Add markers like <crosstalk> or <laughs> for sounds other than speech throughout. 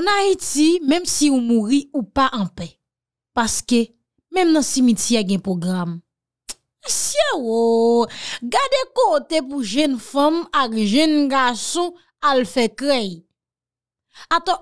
nan iti, mem si ou mouri, ou pa an pe. Paske, mem nan simitiye gen program. Asye wou, oh, gade kote pou jen fom ak jen gassou al fe krey. Ato,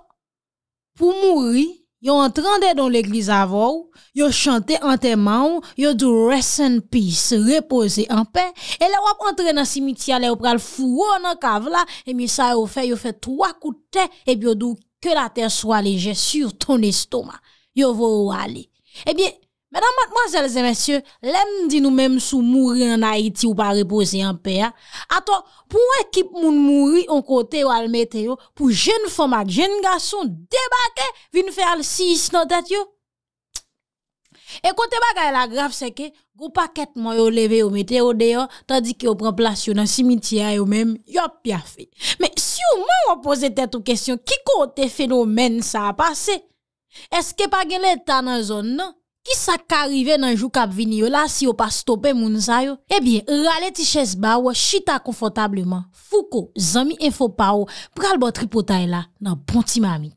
pou mouri, yo entrande don l'eglis avou, yo chante an teman ou, yo do rest and peace, repose an pe, e la wap entre nan simitiye le, yo pral fwo nan kavla, e mi sa yo fe, yo fe twa koute, e bi yo do, Ke la ters waleje sur ton estoma, yo vou wale. Ebyen, eh menam matmazelze mensyo, lem di nou menm sou mouri an Haiti ou pa repose an pe ya. Aton, pou ekip moun mouri an kote yo al mete yo, pou jen fomak, jen gason debake, vin fè al sis nan det yo? Ekote ba gaya la graf seke, goupaket mwen yo leve yo meteo deyon tandi ki yo pran plasyon nan simityay yo menm, yop ya fe. Men, si yo mwen yo pose tet ou kesyon, kiko o te fenomen sa apase? Eske pa genle ta nan zon nan? Ki sa karive nan jou kap vini yo la si yo pa stopen moun sa yo? Ebyen, rale ti ches ba ou, chita konfotableman, fuko, zami enfo pa ou, pral botri potay la nan bonti mami.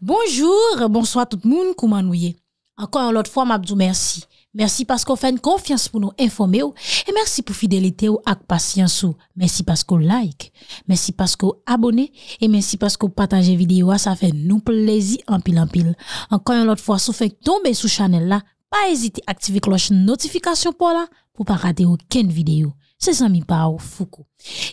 Bonjour, bonsoit tout moun kouman ou yek. Ankon yon lot fwa mabzou mersi. Mersi paskou fè n konfians pou nou informe ou. E mersi pou fidelite ou ak pasyans ou. Mersi paskou like. Mersi paskou abone. E mersi paskou patanje videyo a sa fè nou plezi anpil anpil. Ankon yon lot fwa sou fèk tombe sou chanel la. Pa ezite aktive kloche notifikasyon pou la pou pa rate ou ken videyo. Se san mi pa ou foukou.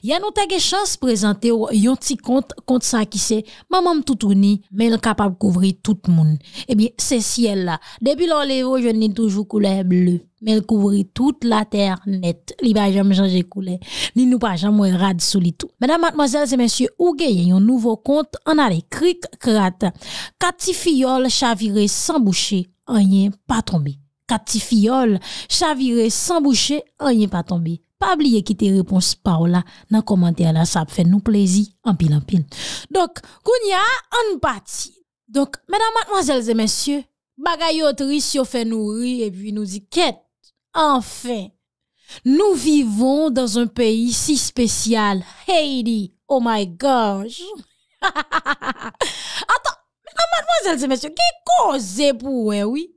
Ya nou tege chans prezante ou yon ti kont kont sa ki se. Mamam toutouni, men l kapab kouvri tout moun. Ebyen, eh se siel la. Depi l an levo, jen ni toujou koule blu. Men kouvri tout la ter net. Li ba jam jange koule. Li nou pa jam mwen rad sou li tou. Mèdam matmozèl, se mèsyou ouge, yon nouvo kont, an ale krik krat. Kat ti fiyol chavire san bouchè, an yen pa tonbi. Kat ti fiyol chavire san bouchè, an yen pa tonbi. Pa bliye ki te repons pa ou la nan komantè an la sap fè nou plezi, an pil an pil. Dok, koun ya an bati. Dok, mena manjelze mensyo, bagayotri syo fè nou ri epi nou di ket. Anfen, nou vivon dan zon peyi si spesyal. Hey di, oh my gosh. Atan, mena manjelze mensyo, gey kon zè pou wewi?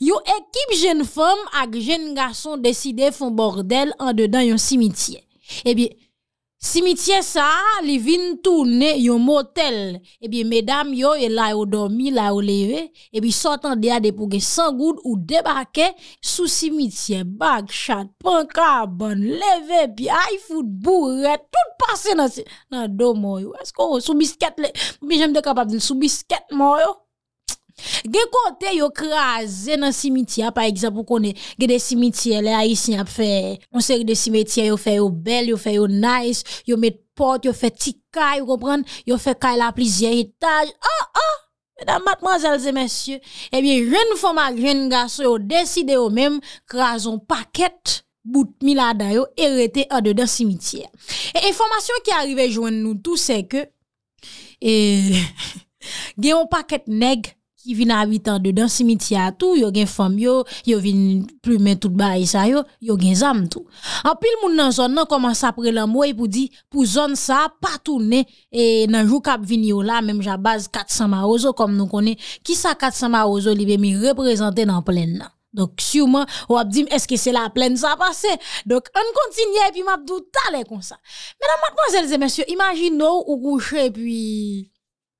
Yo ekip jen fom ak jen gason deside fon bordel an dedan yon simitye Ebi simitye sa li vin toune yon motel Ebi medam yo yon e la yo dormi, la yo leve Ebi sotan de ade pou ge sangoud ou debake Sou simitye, bag, chad, pon, karbon, leve Pi hay foud, bou, ret, tout pase nan se Nan do mou yo, esko sou bisket le Mi jem de kapab din sou bisket mou yo Ge kote yo kraze nan simitye, pa eksempou konen, ge de simitye le a yisnya pfe, on se yon de simitye yo fe yo bel, yo fe yo nice, yo met pot, yo fe ti kay, yo fe kay la plizye, ah, ah, eh yo te aj, oh oh, edan matman zelze mensyo, ebi ren foma ren gaso yo deside yo menm krazon paket bout mi la dayo erete ade dan simitye. E informasyon ki arive jwen nou tou se ke, e, eh, <laughs> gen yon paket neg, qui vient habitant dedans cimetière tout yo gen femme yo yo vin plumer tout bail ça yo yo gen zam tout en pile moun nan zone nan commence après et pour dire pour zone ça pas tourner et nan jou kap vini là même j'abase, base 400 maozo comme nous connaît qui ça 400 maozo li mi représenter dans pleine nan donc sûrement on a dire, est-ce que c'est la pleine ça passé donc on continue et puis m'a tout comme ça mesdames mademoiselles et messieurs imaginez ou et puis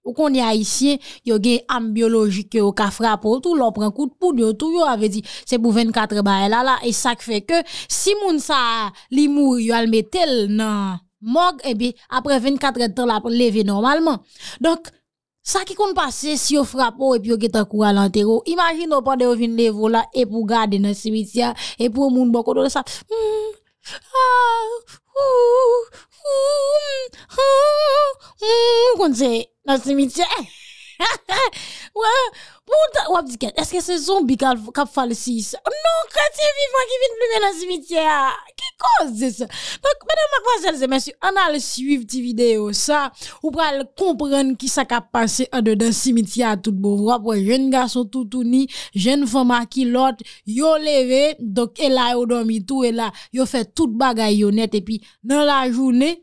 ou qu'on est haïtien, yo gen am biologique yo ka frappe tout l'on prend coup de poudre yo tout yo avait dit c'est pour 24 ba là et ça fait que si moun sa li mouri yo al metel nan morgue et eh bien après 24 heures la lever normalement. Donc ça qui compte passer si on frappe et puis on est en courant à l'enterro. Imagine on pendant on vient lever là et pour garder dans le cimetière et pour moun bon ça. Hmm. Ah, Ooooo, ooooo, ooooo, mm, ooooo, ooooo, mm, konze, nasmite. <laughs> est-ce que c'est zombie qui a fait 6 Non, chrétien vivant qui vient dans le cimetière. Qui cause ça Donc, mesdames, messieurs, on a suivre cette vidéo ça, ou comprendre qui passé en dedans cimetière tout jeune garçon tout ni jeune femme qui l'autre, yo levé, donc elle a dormi tout et là, yo fait toute bagaille et puis dans la journée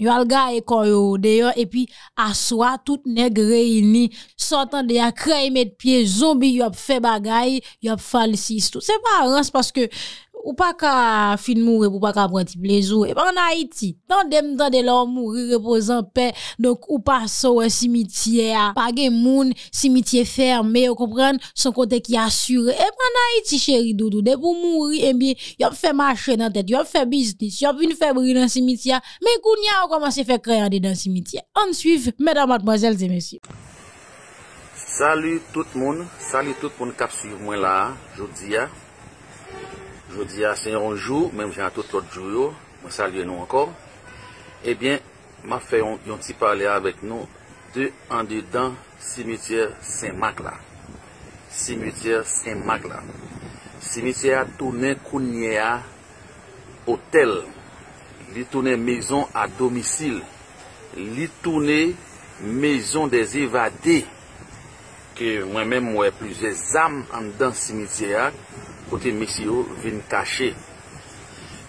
Yo al ga e yo deyo, puis aswa tout nèg réuni sotan de ya de met zombie zombi yo ap bagay, yo ap falsis tout. pas parce que ou pas qu'à fin mourir ou pas qu'à prendre plaisir et pas ben, en Haïti temps de leur mourir repose en paix donc ou pas un cimetière pas gen moun cimetière fermé vous comprenez son côté qui assure et pas ben, en Haïti chérie doudou de pour mourir et eh bien y a fait marcher dans tête y a fait business y a vinn faire brûler dans cimetière mais kounya commencé à faire créer dans cimetière on suit mesdames mademoiselles et messieurs Salut tout le monde, salut tout le monde qui suivi moi là, je dis. Hein. Je di a senyon jou, men mwen jan a tout lot jou yo. Mwen salye nou ankor. Ebyen, ma fe yon ti pale avek nou de an de dan simityer Saint-Marc la. Simityer Saint-Marc la. Simityer la toune kounye a hotel. Li toune mezon a domisil. Li toune mezon de zivade. Ke mwen men mwen plize zam an dan simityer la. kote miks yo, vin kache.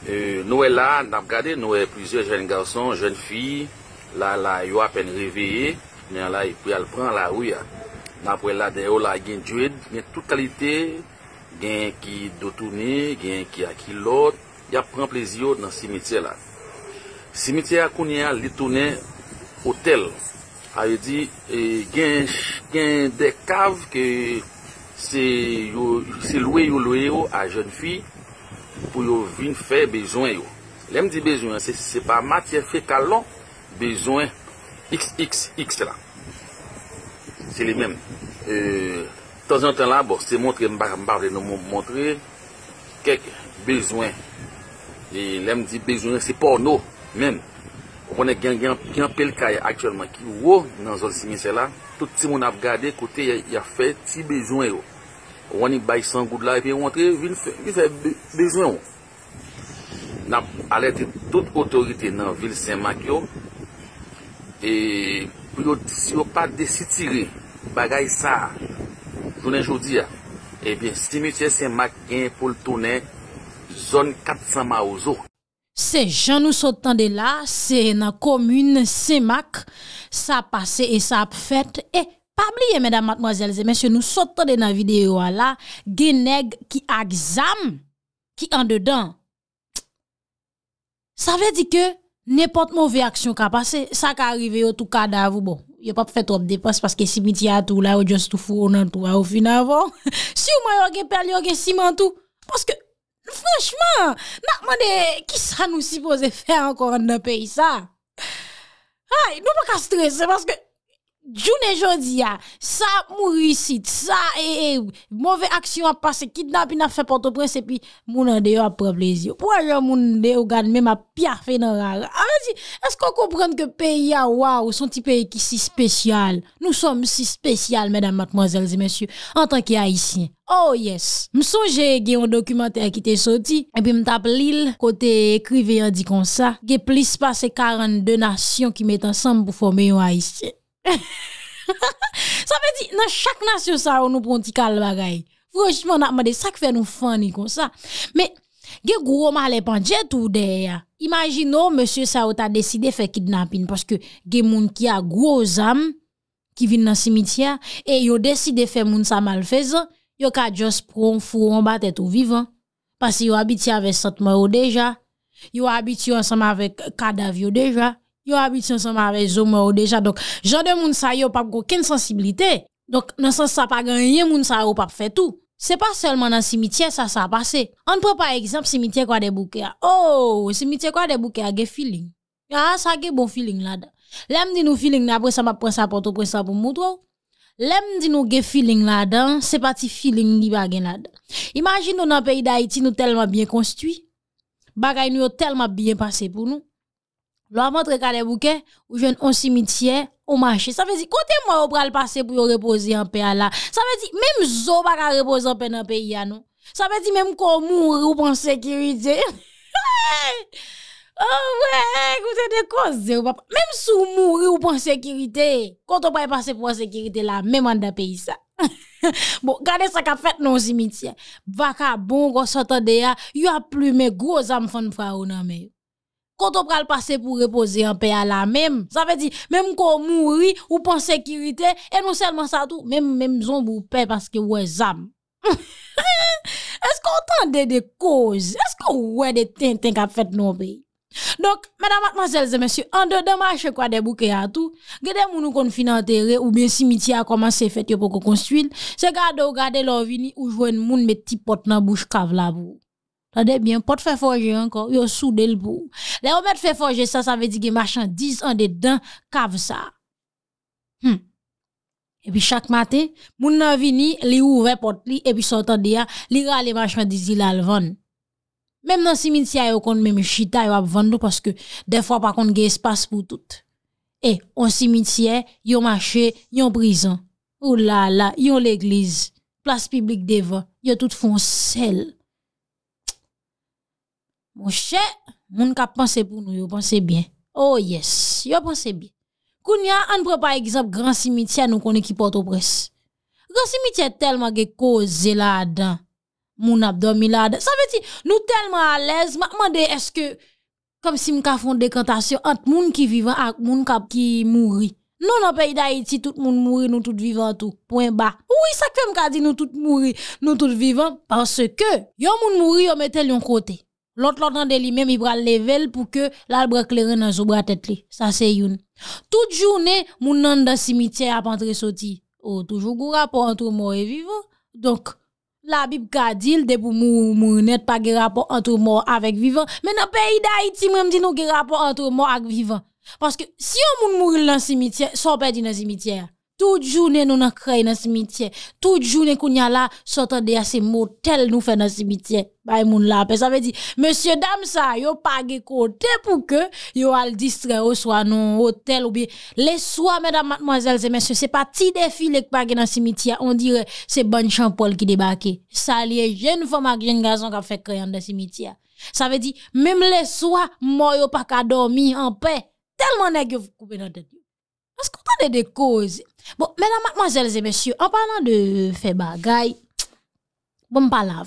E, nou e la, nap gade, nou e plizye jen galson, jen fi, la la yo apen revye, men la yi pou al pran la ou ya. Nap wè la de yo la gen djwed, men tout kalite, gen ki dotouni, gen ki akilot, yap pran plizyo nan simitye la. Simitye akouni ya litouni hotel. A yo di, e, gen de kav ke Se lwe yo lwe yo a jen fi pou yo vin fe bezwen yo. Lem di bezwen, se se pa matye fe kalon, bezwen xxx la. Se li men. Tan zyon tan la, se montre mba mba mba mba mba montre kek bezwen. Lem di bezwen, se porno men. Ou pwene gen gen gen pelkaye akchelman ki wou nan zon simise la, tout ti moun av gade kote ya fe ti bezwen yo. Wani bay san goud la, epi yon antre, vil fe, vil fe bezyon. Nap alete tout otorite nan vil Semak yo. E, pou yon disyo pat desi tire, bagay sa, jounen joudia, epi simitye Semak yon pou l'tounen, zon 400 ma ouzo. Se jan nou sotande la, se nan komune Semak, sa pase e sa ap fete, e! Pas oublier, mesdames, mademoiselles et messieurs, nous sortons dans la vidéo là, genèg qui exam qui en dedans. Ça veut dire que n'importe mauvaise action qui a passé, ça qui arrive au tout cadavre, bon, il a pas fait trop de dépenses parce que si tout là, ou juste tout fou, on tout <laughs> au final, avant. si ou moi yon gen pel, ciment tout. Parce que, franchement, n'a demandé qui ça nous supposé faire encore dans le pays ça. Aïe, nous pas qu'à stresser parce que Joun e jondi a, sa mou risit, sa ee, mouve aksyon a pase, kitna pi na fe porto prese, epi moun an deyo a pre plezi. Pwa joun moun deyo gane men ma pi a fe nan ral. An di, es kon komprende ke peyi a waw, son ti peyi ki si spesyal. Nou som si spesyal, mèdame, matmozèl, zi mèsyou, an tanke haisyen. Oh yes, m souje ge yon dokumantè ki te soti, epi m tap lil, kote ekrive yon di kon sa, ge plis pase 42 nasyon ki met ansanm pou fome yon haisyen. <laughs> Sa pe di nan chak nas yo sa ou nou pon ti kal bagay Fransman nan made sak fe nou fany kon sa Me ge gwo ma lepan djet ou dey ya Imagino monsye sa ou ta deside fe kidnapin Paske ge moun ki a gwo zam Ki vin nan simitia E yo deside fe moun sa malfezan Yo ka just proun foun batet ou vivan Paske yo abiti avè satmè ou deja Yo abiti ansama avè kadav yo deja yo habite ensemble avec moi déjà. Donc, genre de moun sa yo pas aucune sensibilité. Donc, dans sens ça pas rien moun sa yo pas fait tout. C'est pas seulement dans cimetière ça ça a passé. On prend par exemple cimetière quoi des bouquets. Oh, cimetière quoi des bouquets a feeling. Ah, ça a bon feeling là-dedans. L'aime dit nous feeling après ça m'a prend ça pour tout ça pour moutro. L'aime dit nous get feeling là-dedans, c'est pas ti feeling li gay là-dedans. Imagine nous dans pays d'Haïti nous tellement bien construit. Bagay nous tellement bien passé pour nous. Lo a montre kade bouke, ou jwen on simitye, ou manche. Sa vezi, kote mwen ou pral pase pou yo repose yon pe ala. Sa vezi, menm zo baka repose yon pe nan pe ya nou. Sa vezi, menm kon moun rupan sekirite. Oh we, kote dekose. Menm sou moun rupan sekirite, konton pral pase pou yon sekirite la, menman da pe yisa. Bon, gade sa ka fet nan simitye. Vaka, bon, gwa sotade ya, yu a plume gwo zanm fan fra ou nan meyo. kontop pral pase pou repose yon pe ala mem. Sa ve di, mem kon mouri, ou pon sekirite, e nou selman sa tou, mem mem zon bou pe, paske wè zam. Es kon tan de de koz, es kon wè de ten ten ka fet nou be. Dok, mèdam matman zèlze, mèsyou, an de deman, chè kwa de bou kè ya tou, gè de moun ou kon finan tère, ou bè simiti a koman se fet yo pou ko konstuil, se gade ou gade lò vini, ou jwen moun mè ti pot nan bou jkav la bou. Tade byen, pot fè fòjè yon kon, yon sou del pou. Le yon mèd fè fòjè sa, sa vè di gen machan, diz an de den kav sa. Hmm. E pi chak mate, moun nan vini, li ouve pot li, e pi sotan de ya, li rale machman diz ilal von. Mèm nan simintia yon kon, mèm chita yon ap von nou, paske defwa pa kon gen espas pou tout. E, an simintia, e, yon machè, yon brison. Oulala, yon l'eglize, plas publik deva, yon tout fon sel. Monshe, moun kap panse pou nou, yo panse bien. Oh yes, yo panse bien. Koun ya, an prepa egzab Gran Simitia nou konen ki porto pres. Gran Simitia telman ge koze la dan. Moun ap domi la dan. Sa ve ti nou telman alez, makman de eske kom si mka fon dekantasyon ant moun ki vivan ak moun kap ki mouri. Nou nan peyi da iti, tout moun mouri, nou tout vivan tou. Poin ba. Ou yi sak fe mka di nou tout mouri, nou tout vivan parce ke yon moun mouri yo metel yon kote. L'autre l'entendait lui-même, il le level pour que l'arbre éclairé dans son bras tête Ça c'est une. Toute journée, mon nom dans le cimetière a entrer sorti. Oh, toujours gros rapport entre mort et vivant. Donc, la Bible ka dit de pour ne net pas de rapport entre mort avec vivant. Mais dans le pays d'Haïti, même dit nous rapport entre mort avec vivant. Parce que si on moun mourir dans cimetière, sans perdre dans le cimetière. Tout journées, nous pas créé dans le cimetière. Tout journée, qu'on y a là, sortant de ces motels, nous fait dans le cimetière. Bah, la, ça veut dire, monsieur, dame, ça, yo pas côté pour que yo al distraire au soir, non hôtel ou bien. Les soirs, mesdames, mademoiselles et messieurs, c'est pas petit défilé que pas dans le cimetière. On dirait, c'est bonne champol qui débarque. Ça, lié jeune femme avec jeune garçon qui fait dans cimetière. Ça veut dire, même les soirs, moi, yo pas qu'à dormir en paix. Tellement nèg yo coupé dans tête. Parce qu'on parle de causes. Bon, mesdames, mademoiselles et messieurs, en parlant de fait bagay, bon, pas là,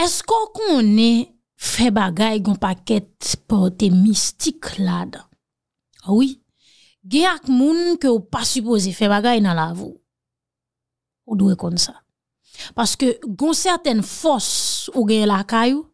Est-ce qu'on connaît fait bagay gon paquet porté mystique là dedans ah Oui. Gen ak moun que ou pas supposé faire bagay dans la vous. Ou doit comme ça. Parce que gon certaine force ou gen la caillou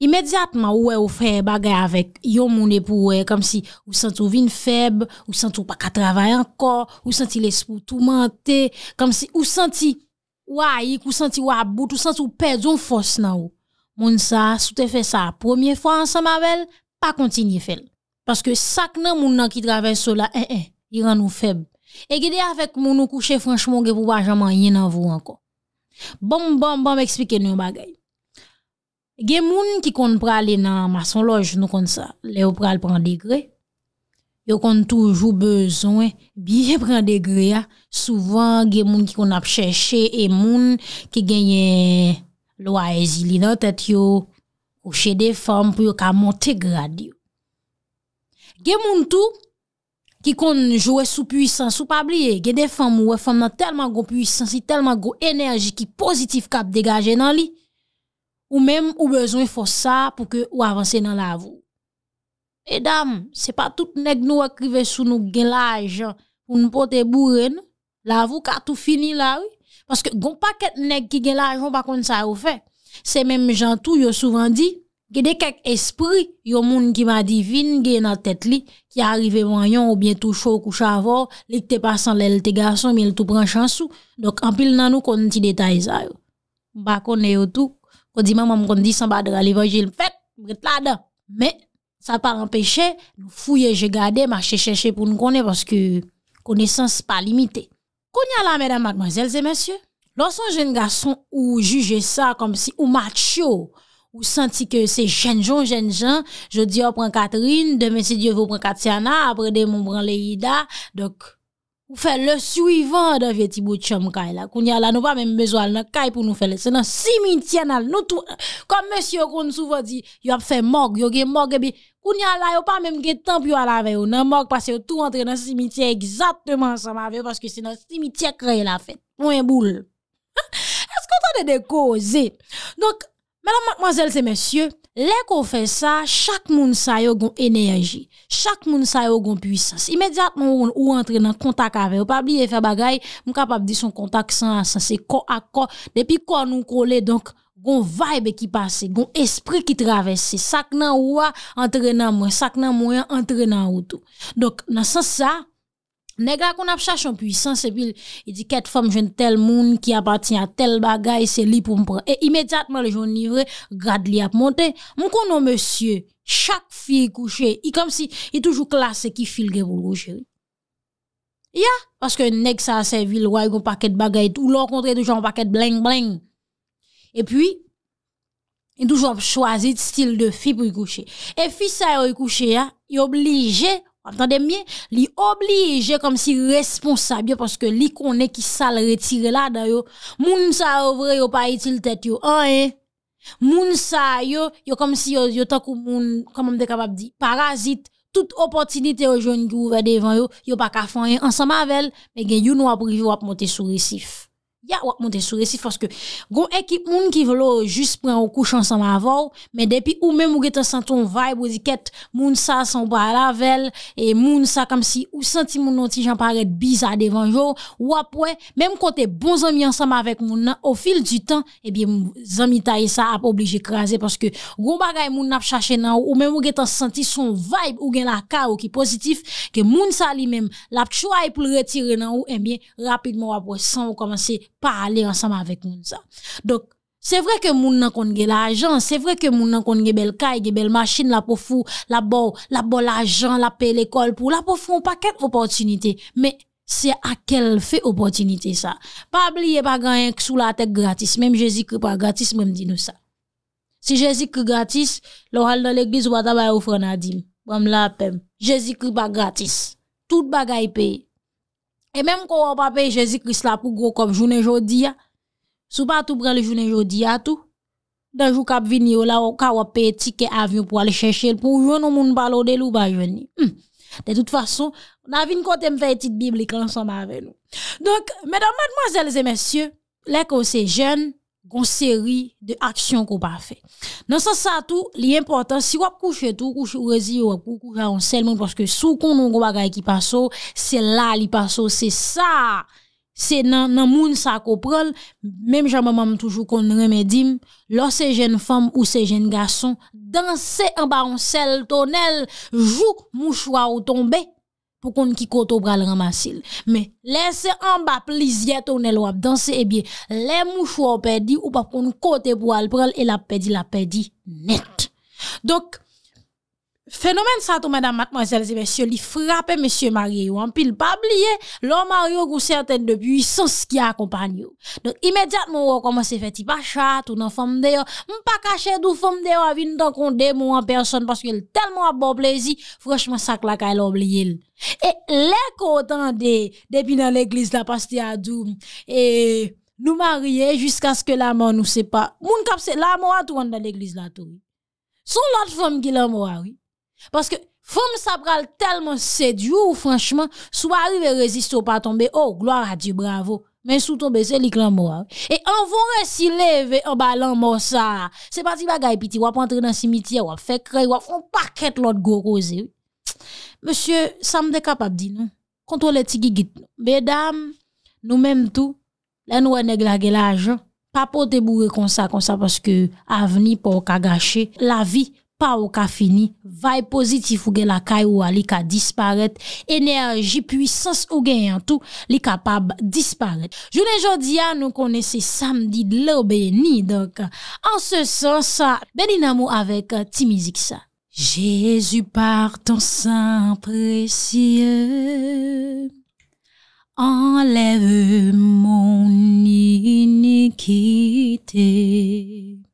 immédiatement ou ou fait bagay avec yon moune pour comme si ou sent ou vin faible ou sent ou pas qu'à travailler encore ou senti l'esprit tout menté comme si ou senti ou aïk ou senti ou bout ou senti ou perdu une force nan ou moun ça sou te fait ça première fois ensemble avec pas continuer faire parce que sak nan moun nan qui traverse là eh eh il rend nous faible et gide avec moun ou coucher franchement que pou pas jamais rien dans vous encore bon bon bon m'expliquer nous bagay Gen moun ki kon prale nan mason loj nou kon sa, le ou prale prende gre, yo kon toujou bezon, biye <laughs> prende gre ya, souvan gen moun ki kon apcheche e moun ki genye lo a ezili nan, tet yo ouche de fam pou yo ka monte grade yo. Gen moun tou ki kon jowe sou pwisan sou pabliye, gen de fam ou we fan nan telman gwo pwisan si telman gwo enerji ki pozitif kap degaje nan li. ou même ou besoin faut ça pour que ou avancer dans la vie. Mesdames, c'est pas tout nèg nous écrivé sous nous gain l'argent pour nous porter bourrin. La vous tout fini là oui parce que gon paquet nèg qui gain l'argent pas comme ça ou fait. C'est même gens tout yo souvent dit des quelques esprits, yo moun qui m'a divine gen la tête li, qui arrivé moyen ou bien tout chaud couche avant, li pas sans l'aile tes garçons, mais il tout prend chance. » Donc en pile nan nous kon ti détail ça yo. Ba connait tout. Po di mè mè mkondi samba dralivoy jil mfèt mwet lada. Mè, sa pa rempeche, nou fouye jegade, mache chèche pou nou konè, pwoske konesans pa limite. Konya la mèdam magmazelze mèsyè? Lò son jen gason ou juje sa kom si ou machio, ou senti ke se jenjon jenjon, je di yo pran Catherine, demè si dievou pran Katiana, apre de moun pran Leida, dok... Ou fait le suivant de Tibo ti bout chom Kounya là, nous pas même besoin pa mèm pour nous faire. C'est pou nou fè le. Se nan simitien al nou tou. Kom mèsyo kon souvo di, yo ap fè mog, yo gen mog e bi. Kounya là, la yo pas même gen temps yo al ave ou nan mog. parce yo tout entre nan cimetière exactement sa ma parce que c'est nan cimetière kre la fête, point boule. <laughs> Est-ce qu'on tente de causer? Donc, mesdames, mademoiselles et messieurs, Lorsqu'on fait ça, chaque chak moun sa yo gon énergie, chaque moun sa yo gon puissance. Immédiatement, ou, ou entre contact avec. avec. ou pas oublier faire bagay, mou capable de son contact sans sans, se quoi ak Depuis depuis kon nou kole, donc gon vibe qui passe, gon esprit qui traverse. sak nan oua, entre nan moi, sak nan moi entre nan tout. Donc, nan ça? sa, Nègre qu'on a cherché en puissance et puis il dit quelle femme jeune tel monde qui appartient à tel bagage c'est lui pour me prendre et immédiatement le jeune livré grade li a monter. mon connais monsieur chaque fille couchée il comme si il toujours classé qui filgue pour coucher ya a, parce que nèg ça a servi le roi un paquet de bagages tout l'on rencontre toujours un paquet de bling bling et puis il toujours choisi style de fille pour coucher et fille ça y coucher ya hein, il obligé Li oblige kom si responsab yo Paske li konen ki sal retire la da yo Moun sa ouvre yo pa itil tet yo ah, Moun sa yo Yo kom si yo takou moun Parazit Tout opotinite yo joun ki ouve devan yo Yo pa kafan yo An sa mavel Men gen yon wap privi wap moti sou resif ya wap sur récif parce que gon équipe moun qui juste ou ensemble ensemble mais mais depuis ou vibe ou moun ba et e moun ça comme si ou senti moun non jan paraît bizarre devant jo, ou bon zami ensemble avec moun au fil du temps et moun zami a obligé parce que gon moun nan ou, e e ou senti son vibe ou gen la ka ou qui positif moun ça li même la nan ou, bien rapidement après sans commencer parler ensemble avec moun ça. Donc, c'est vrai que moun nan kon gen l'argent, c'est vrai que moun nan kon gen bel kay, gen bel machine la pour fou, la bo, la bo l'argent, la paye l'école pour la pour fou un paquet opportunité. Mais c'est à quelle fait opportunité ça. Pas oublier pas gagner sous la tête gratis, même Jésus-Christ pas gratis même dit nous ça. Si Jésus-Christ gratis, l'oral dans l'église ou pas au offrande a dîme. Bon la pem. Jésus-Christ pas gratis. Tout bagay paye. Et même quand on payer Jésus-Christ là pour gros comme journée aujourd'hui, hein, sous pas tout prend le journée jeudi, à hein, tout. Dans jour cap venir là on va payer ticket avion pour aller chercher pour joindre moun parler de lou pas bah, hmm. De toute façon, on a vu côté me faire petite biblique ensemble avec nous. Donc mesdames mademoiselles et messieurs, les c'est jeunes, Gon seri de aksyon ko pa fe. Nan sa sa tou, li importan, si wap kouche tou, kouche ou rezi, wap kouche ou raon sel moun, paske sou kon nou go bagay ki paso, se la li paso, se sa, se nan moun sa koprol, menm jan mamam toujou kon remedim, lò se jen fom ou se jen gason, dansè an baon sel tonel, jou mou chwa ou tombe, pou kon ki kote ou bral ramasil. Me, lese an bap li zyeto ou nel wap, danse e eh bie, le mouchou ou pedi, ou pap kon kote ou bral, e la pedi, la pedi net. Dok, Phénomène ça, tout, madame, mademoiselle et messieurs, il frappe monsieur Mario. En pile, pas oublier, l'homme Mario a certaines certaine de puissance qui accompagne. Donc, immédiatement, on commence à faire chat, pacha, tout dans femme d'ailleurs pas caché d'où femme d'ailleurs a vu dans qu'on démon en personne parce qu'il tellement bon plaisir. Franchement, ça, que la qu'elle oublié. Et les qu'autant depuis dans l'église, la pasteur a dit, et nous marier jusqu'à ce que la mort nous sépare. Moun mon c'est la mort à tout dans l'église, là, tout. Son l'autre femme qui l'a mort, parce que femme ça pral tellement séduit franchement, soit arrivé résister ou pas tomber, oh gloire à Dieu, bravo. Mais sous tomber c'est l'éclat mort. Et en vore si lève... en ballant mort ça. C'est pas si bagaille On va entrer dans cimetière, ou fait créer, ou font paquet l'autre gros Monsieur, ça me capable dit les Contrôlez tigigit. Mesdames, nous-mêmes tout, là nous on la l'argent. Pas pour te bourrer comme ça, comme ça, parce que avenir pour gâcher la vie Pa ou ka fini, vay pozitif ou gen lakay ou a li ka disparet, enerji, puisans ou gen yon tou li kapab disparet. Jounen jodia nou konese samdi dlobe ni, dok. An se sens, benin amou avek euh, ti mizik sa. Jezu par ton san presye, enleve mon inikite.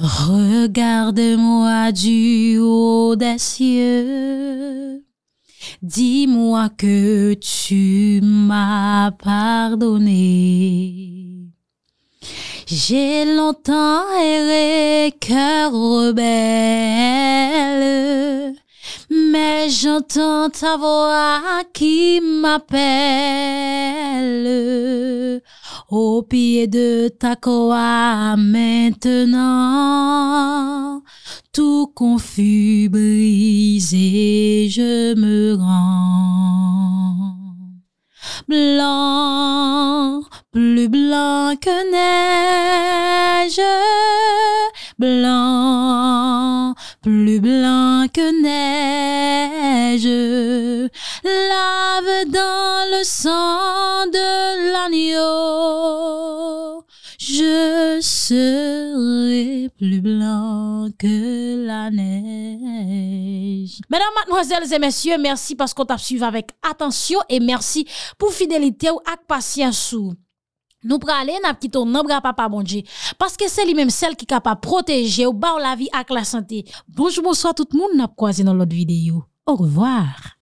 Regarde-moi du haut des cieux. Dis-moi que tu m'as pardonné. J'ai longtemps erré, cœur rebelle. Mais j'entends ta voix qui m'appelle au pied de ta croix maintenant. Tout confus, brisé, je me rends. Blanc, plus blanc que neige, blanc plus blanc que neige, lave dans le sang de l'agneau. Je serai plus blanc que la neige. Mesdames, mademoiselles et messieurs, merci parce qu'on t'a suivi avec attention et merci pour fidélité ou avec patience. Nou pra ale na pkito nan bra pa pa bondje. Paske se li menm sel ki ka pa proteje ou ba ou la vi ak la sante. Bonjou bonso a tout moun na pkwaze nan lot videyo. Ou revoar.